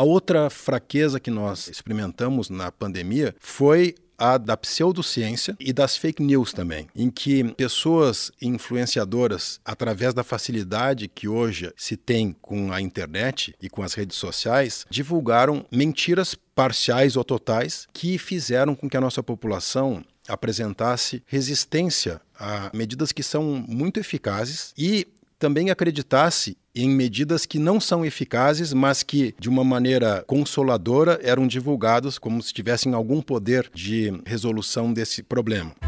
A outra fraqueza que nós experimentamos na pandemia foi a da pseudociência e das fake news também, em que pessoas influenciadoras, através da facilidade que hoje se tem com a internet e com as redes sociais, divulgaram mentiras parciais ou totais que fizeram com que a nossa população apresentasse resistência a medidas que são muito eficazes e também acreditasse em medidas que não são eficazes, mas que, de uma maneira consoladora, eram divulgados como se tivessem algum poder de resolução desse problema.